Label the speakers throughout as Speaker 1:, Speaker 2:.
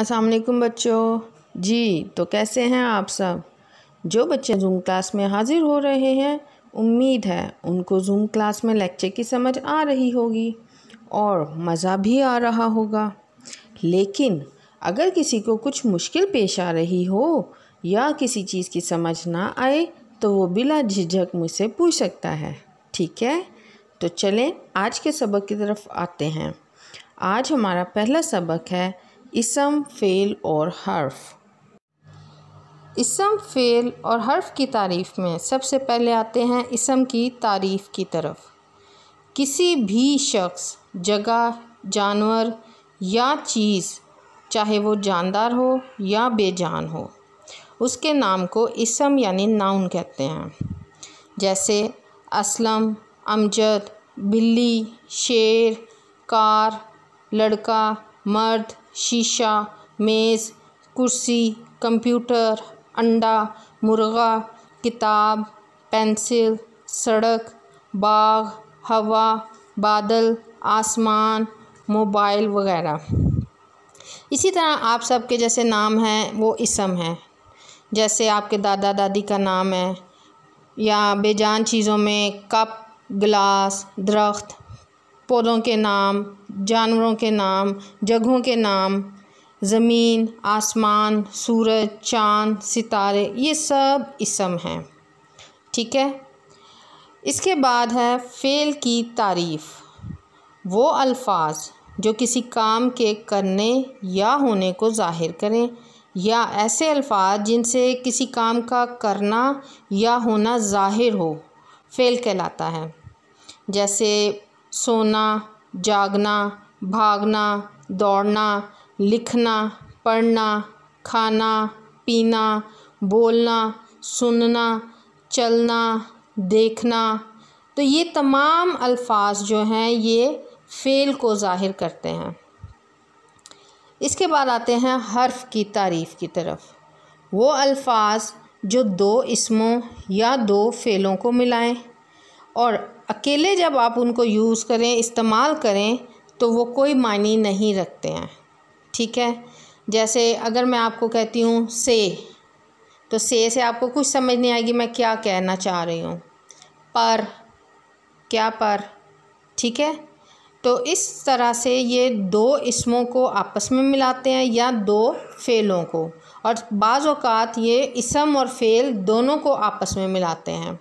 Speaker 1: अस्सलाम वालेकुम बच्चों जी तो कैसे हैं आप सब जो बच्चे जूम क्लास में हाज़िर हो रहे हैं उम्मीद है उनको जूम क्लास में लेक्चर की समझ आ रही होगी और मज़ा भी आ रहा होगा लेकिन अगर किसी को कुछ मुश्किल पेश आ रही हो या किसी चीज़ की समझ ना आए तो वो बिला झिझक मुझसे पूछ सकता है ठीक है तो चलें आज के सबक की तरफ आते हैं आज हमारा पहला सबक है इसम फ़ेल और हर्फ इसम फ़ेल और हर्फ की तारीफ़ में सबसे पहले आते हैं इसम की तारीफ़ की तरफ किसी भी शख्स जगह जानवर या चीज़ चाहे वो जानदार हो या बेजान हो उसके नाम को इसम यानी नाउन कहते हैं जैसे असलम अमजद बिल्ली शेर कार लड़का मर्द शीशा मेज़ कुर्सी कंप्यूटर अंडा मुर्गा किताब पेंसिल सड़क बाग हवा बादल आसमान मोबाइल वगैरह इसी तरह आप सबके जैसे नाम हैं वो इसम हैं जैसे आपके दादा दादी का नाम है या बेजान चीज़ों में कप गिलास दरख्त पौधों के नाम जानवरों के नाम जगहों के नाम ज़मीन आसमान सूरज चाँद सितारे ये सब इसम हैं ठीक है इसके बाद है फ़ेल की तारीफ़ वो अल्फाज जो किसी काम के करने या होने को ज़ाहिर करें या ऐसे अल्फाज जिनसे किसी काम का करना या होना ज़ाहिर हो फ़ेल कहलाता है जैसे सोना जागना भागना दौड़ना लिखना पढ़ना खाना पीना बोलना सुनना चलना देखना तो ये तमाम अल्फाज जो हैं ये फ़ेल को ज़ाहिर करते हैं इसके बाद आते हैं हर्फ की तारीफ़ की तरफ वो अल्फाज जो दो इसमों या दो फ़ेलों को मिलाएं और अकेले जब आप उनको यूज़ करें इस्तेमाल करें तो वो कोई मानी नहीं रखते हैं ठीक है जैसे अगर मैं आपको कहती हूँ से तो से से आपको कुछ समझ नहीं आएगी मैं क्या कहना चाह रही हूँ पर क्या पर ठीक है तो इस तरह से ये दो इसमों को आपस में मिलाते हैं या दो फ़ेलों को और बाज़ात ये इसम और फ़ेल दोनों को आपस में मिलाते हैं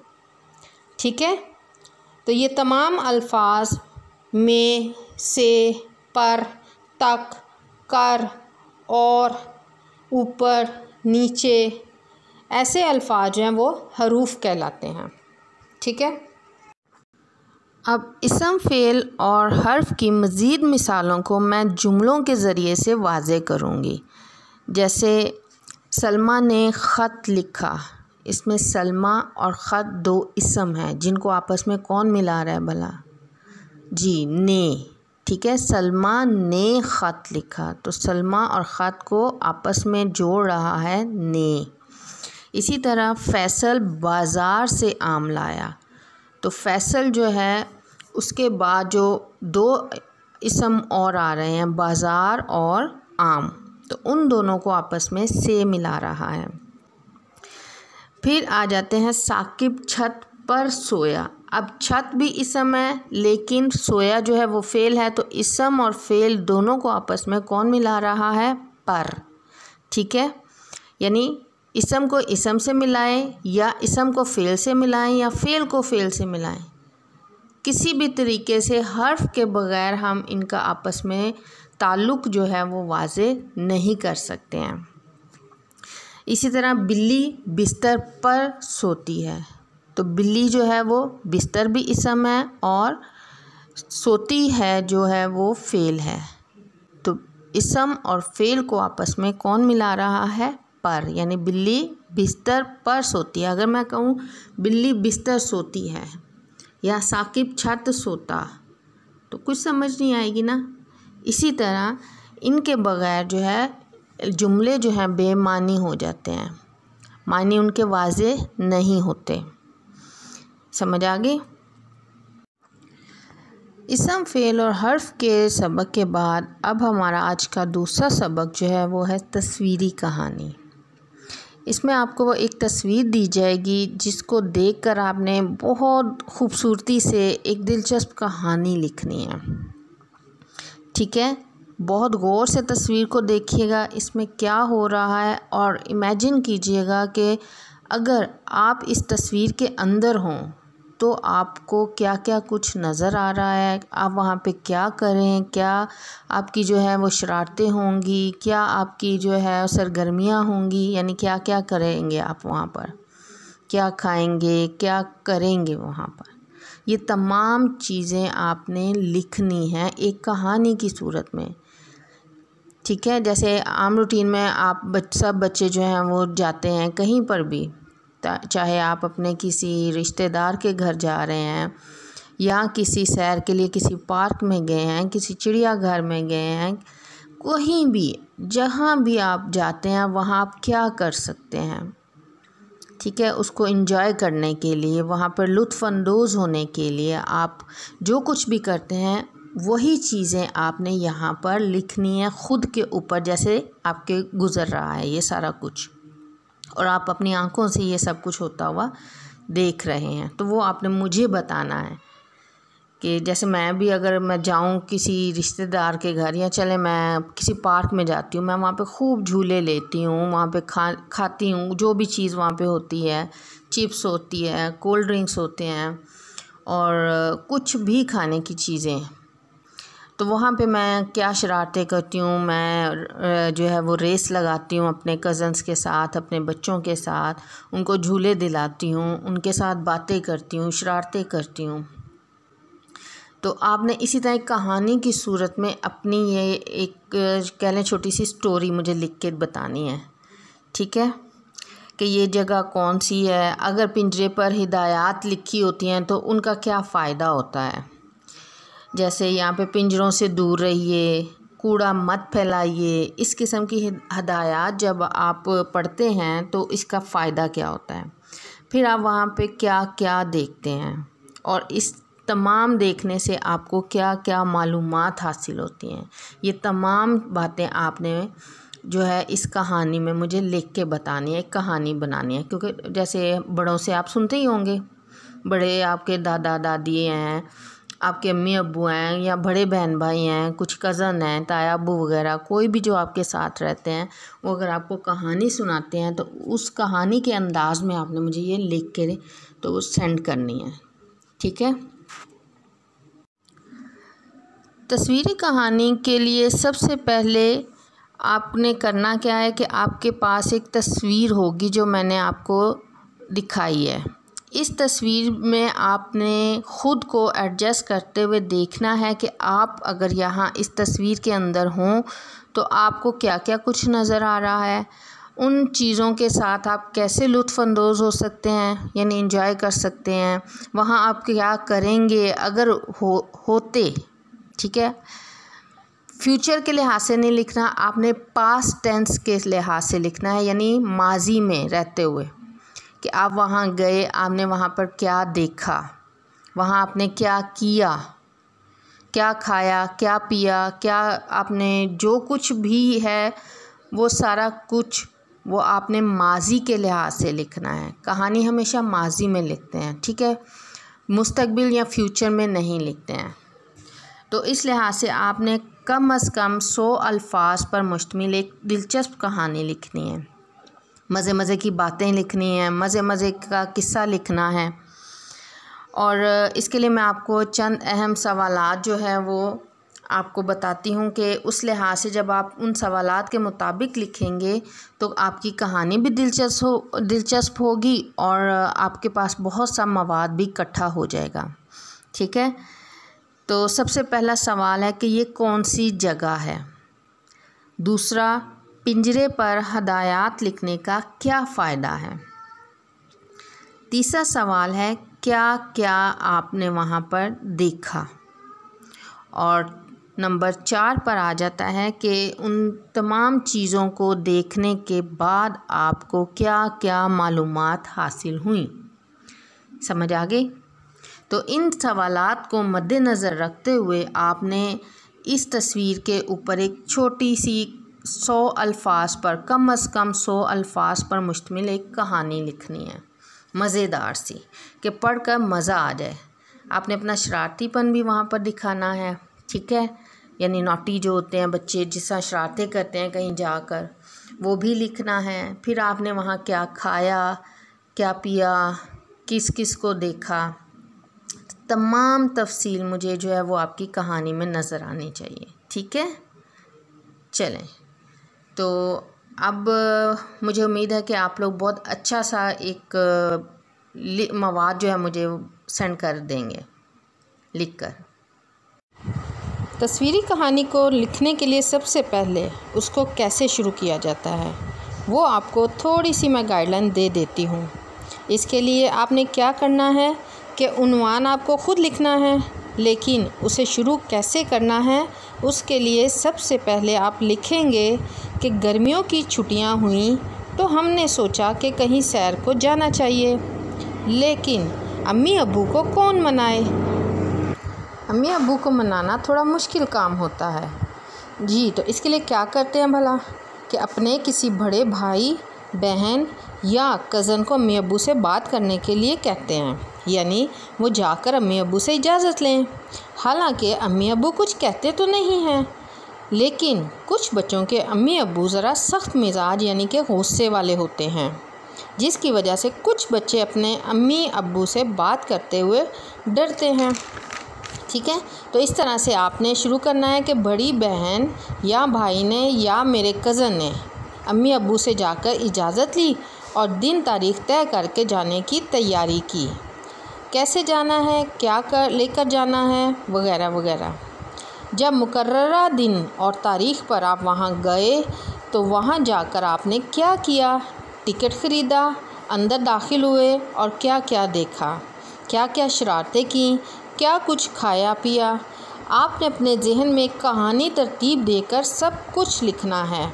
Speaker 1: ठीक है तो ये तमाम अल्फाज में से पर तक कर और ऊपर नीचे ऐसे अल्फाज हैं वो हरूफ कहलाते हैं ठीक है अब इसम फेल और हर्फ की मज़ीद मिसालों को मैं जुमलों के ज़रिए से वाज करूँगी जैसे सलमा ने ख़त लिखा इसमें सलमा और ख़त दो इसम हैं जिनको आपस में कौन मिला रहा है भला जी ने ठीक है सलमा ने ख़त लिखा तो सलमा और ख़त को आपस में जोड़ रहा है ने इसी तरह फैसल बाज़ार से आम लाया तो फैसल जो है उसके बाद जो दो इसम और आ रहे हैं बाज़ार और आम तो उन दोनों को आपस में से मिला रहा है फिर आ जाते हैं साकिब छत पर सोया अब छत भी इसम है लेकिन सोया जो है वो फ़ेल है तो इसम और फ़ेल दोनों को आपस में कौन मिला रहा है पर ठीक है यानी इसम को इसम से मिलाएं या इसम को फ़ेल से मिलाएं या फ़ेल को फ़ेल से मिलाएं किसी भी तरीके से हर्फ के बग़ैर हम इनका आपस में ताल्लुक़ जो है वो वाज नहीं कर सकते हैं इसी तरह बिल्ली बिस्तर पर सोती है तो बिल्ली जो है वो बिस्तर भी इसम है और सोती है जो है वो फ़ेल है तो इसम और फ़ेल को आपस में कौन मिला रहा है पर यानी बिल्ली बिस्तर पर सोती है अगर मैं कहूँ बिल्ली बिस्तर सोती है या साकिब छत सोता तो कुछ समझ नहीं आएगी ना इसी तरह इनके बगैर जो है जुमले जो हैं बेमानी हो जाते हैं मानी उनके वाज नहीं होते समझ आ गई इसम फेल और हर्फ के सबक के बाद अब हमारा आज का दूसरा सबक जो है वो है तस्वीरी कहानी इसमें आपको वो एक तस्वीर दी जाएगी जिसको देखकर आपने बहुत खूबसूरती से एक दिलचस्प कहानी लिखनी है ठीक है बहुत गौर से तस्वीर को देखिएगा इसमें क्या हो रहा है और इमेजिन कीजिएगा कि अगर आप इस तस्वीर के अंदर हों तो आपको क्या क्या कुछ नज़र आ रहा है आप वहाँ पे क्या करें क्या आपकी जो है वो शरारतें होंगी क्या आपकी जो है सरगर्मियाँ होंगी यानी क्या क्या करेंगे आप वहाँ पर क्या खाएंगे क्या करेंगे वहाँ पर ये तमाम चीज़ें आपने लिखनी हैं एक कहानी की सूरत में ठीक है जैसे आम रूटीन में आप बच, सब बच्चे जो हैं वो जाते हैं कहीं पर भी चाहे आप अपने किसी रिश्तेदार के घर जा रहे हैं या किसी सैर के लिए किसी पार्क में गए हैं किसी चिड़ियाघर में गए हैं कहीं भी जहाँ भी आप जाते हैं वहाँ आप क्या कर सकते हैं ठीक है उसको इन्जॉय करने के लिए वहाँ पर लुत्फ़ानंदोज़ होने के लिए आप जो कुछ भी करते हैं वही चीज़ें आपने यहाँ पर लिखनी है ख़ुद के ऊपर जैसे आपके गुज़र रहा है ये सारा कुछ और आप अपनी आँखों से ये सब कुछ होता हुआ देख रहे हैं तो वो आपने मुझे बताना है कि जैसे मैं भी अगर मैं जाऊँ किसी रिश्तेदार के घर या चले मैं किसी पार्क में जाती हूँ मैं वहाँ पे खूब झूले लेती हूँ वहाँ पे खा खाती हूँ जो भी चीज़ वहाँ पे होती है चिप्स होती है कोल्ड ड्रिंक्स होते हैं और कुछ भी खाने की चीज़ें तो वहाँ पे मैं क्या शरारतें करती हूँ मैं जो है वो रेस लगाती हूँ अपने कज़न्स के साथ अपने बच्चों के साथ उनको झूले दिलाती हूँ उनके साथ बातें करती हूँ शरारतें करती हूँ तो आपने इसी तरह एक कहानी की सूरत में अपनी ये एक कह लें छोटी सी स्टोरी मुझे लिख के बतानी है ठीक है कि ये जगह कौन सी है अगर पिंजरे पर हिदायत लिखी होती हैं तो उनका क्या फ़ायदा होता है जैसे यहाँ पे पिंजरों से दूर रहिए कूड़ा मत फैलाइए इस किस्म की हदायत जब आप पढ़ते हैं तो इसका फ़ायदा क्या होता है फिर आप वहाँ पे क्या क्या देखते हैं और इस तमाम देखने से आपको क्या क्या मालूम हासिल होती हैं ये तमाम बातें आपने जो है इस कहानी में मुझे लिख के बतानी है एक कहानी बनानी है क्योंकि जैसे बड़ों से आप सुनते ही होंगे बड़े आपके दादा दादी हैं आपके अम्मी अबू हैं या बड़े बहन भाई हैं कुछ कज़न हैं ताया अबू वगैरह कोई भी जो आपके साथ रहते हैं वो अगर आपको कहानी सुनाते हैं तो उस कहानी के अंदाज़ में आपने मुझे ये लिख के तो सेंड करनी है ठीक है तस्वीरी कहानी के लिए सबसे पहले आपने करना क्या है कि आपके पास एक तस्वीर होगी जो मैंने आपको दिखाई है इस तस्वीर में आपने ख़ुद को एडजस्ट करते हुए देखना है कि आप अगर यहाँ इस तस्वीर के अंदर हों तो आपको क्या क्या कुछ नज़र आ रहा है उन चीज़ों के साथ आप कैसे लुफानंदोज़ हो सकते हैं यानी इंजॉय कर सकते हैं वहाँ आप क्या करेंगे अगर हो होते ठीक है फ्यूचर के लिहाज से नहीं लिखना आपने पास्ट टेंस के लिहाज से लिखना है यानी माजी में रहते हुए कि आप वहाँ गए आपने वहाँ पर क्या देखा वहाँ आपने क्या किया क्या खाया क्या पिया क्या आपने जो कुछ भी है वो सारा कुछ वो आपने माजी के लिहाज से लिखना है कहानी हमेशा माजी में लिखते हैं ठीक है मुस्तकबिल या फ्यूचर में नहीं लिखते हैं तो इस लिहाज से आपने कम अज़ कम सौ अल्फाज पर मुश्तमिल एक दिलचस्प कहानी लिखनी है मज़े मज़े की बातें लिखनी हैं मज़े मज़े का किस्सा लिखना है और इसके लिए मैं आपको चंद अहम सवाल जो है वो आपको बताती हूँ कि उस लिहाज से जब आप उन सवाल के मुताबिक लिखेंगे तो आपकी कहानी भी दिलचस्प हो दिलचस्प होगी और आपके पास बहुत सा मवाद भी इकट्ठा हो जाएगा ठीक है तो सबसे पहला सवाल है कि ये कौन सी जगह है दूसरा पिंजरे पर हदायत लिखने का क्या फ़ायदा है तीसरा सवाल है क्या क्या आपने वहाँ पर देखा और नंबर चार पर आ जाता है कि उन तमाम चीज़ों को देखने के बाद आपको क्या क्या मालूम हासिल हुई समझ आ गई तो इन सवालात को मद्देनज़र रखते हुए आपने इस तस्वीर के ऊपर एक छोटी सी सौ अल्फाज पर कम अज़ कम सौ अल्फाज पर मुश्तमिल एक कहानी लिखनी है मज़ेदार सी कि पढ़ कर मज़ा आ जाए आपने अपना शरारतीपन भी वहाँ पर दिखाना है ठीक है यानी नोटी जो होते हैं बच्चे जिस तरह शरारतें करते हैं कहीं जाकर वो भी लिखना है फिर आपने वहाँ क्या खाया क्या पिया किस किस को देखा तमाम तफसील मुझे जो है वो आपकी कहानी में नज़र आनी चाहिए ठीक है चलें तो अब मुझे उम्मीद है कि आप लोग बहुत अच्छा सा एक मवाद जो है मुझे सेंड कर देंगे लिख कर तस्वीरी कहानी को लिखने के लिए सबसे पहले उसको कैसे शुरू किया जाता है वो आपको थोड़ी सी मैं गाइडलाइन दे देती हूँ इसके लिए आपने क्या करना है कि उनवान आपको ख़ुद लिखना है लेकिन उसे शुरू कैसे करना है उसके लिए सबसे पहले आप लिखेंगे कि गर्मियों की छुट्टियां हुई तो हमने सोचा कि कहीं सैर को जाना चाहिए लेकिन अम्मी अबू को कौन मनाए अम्मी अबू को मनाना थोड़ा मुश्किल काम होता है जी तो इसके लिए क्या करते हैं भला कि अपने किसी बड़े भाई बहन या कज़न को अम्मी अबू से बात करने के लिए कहते हैं यानी वो जाकर अम्मी अबू से इजाज़त लें हालांकि अम्मी अबू कुछ कहते तो नहीं हैं लेकिन कुछ बच्चों के अम्मी अबू ज़रा सख्त मिजाज यानी कि गुस्से वाले होते हैं जिसकी वजह से कुछ बच्चे अपने अम्मी अबू से बात करते हुए डरते हैं ठीक है तो इस तरह से आपने शुरू करना है कि बड़ी बहन या भाई ने या मेरे कज़न ने अम्मी अबू से जाकर इजाज़त ली और दिन तारीख तय करके जाने की तैयारी की कैसे जाना है क्या कर लेकर जाना है वगैरह वगैरह जब मुकर दिन और तारीख़ पर आप वहाँ गए तो वहाँ जाकर आपने क्या किया टिकट ख़रीदा अंदर दाखिल हुए और क्या क्या देखा क्या क्या शरारतें की क्या कुछ खाया पिया आपने अपने जहन में कहानी तरतीब देकर सब कुछ लिखना है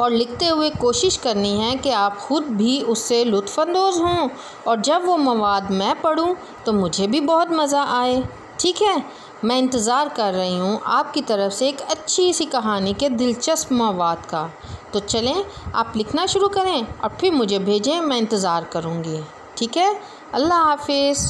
Speaker 1: और लिखते हुए कोशिश करनी है कि आप ख़ुद भी उससे लुफानंदोज़ हों और जब वो मवाद मैं पढ़ूँ तो मुझे भी बहुत मज़ा आए ठीक है मैं इंतज़ार कर रही हूँ आपकी तरफ से एक अच्छी सी कहानी के दिलचस्प मवाद का तो चलें आप लिखना शुरू करें और फिर मुझे भेजें मैं इंतज़ार करूँगी ठीक है अल्लाह हाफिज़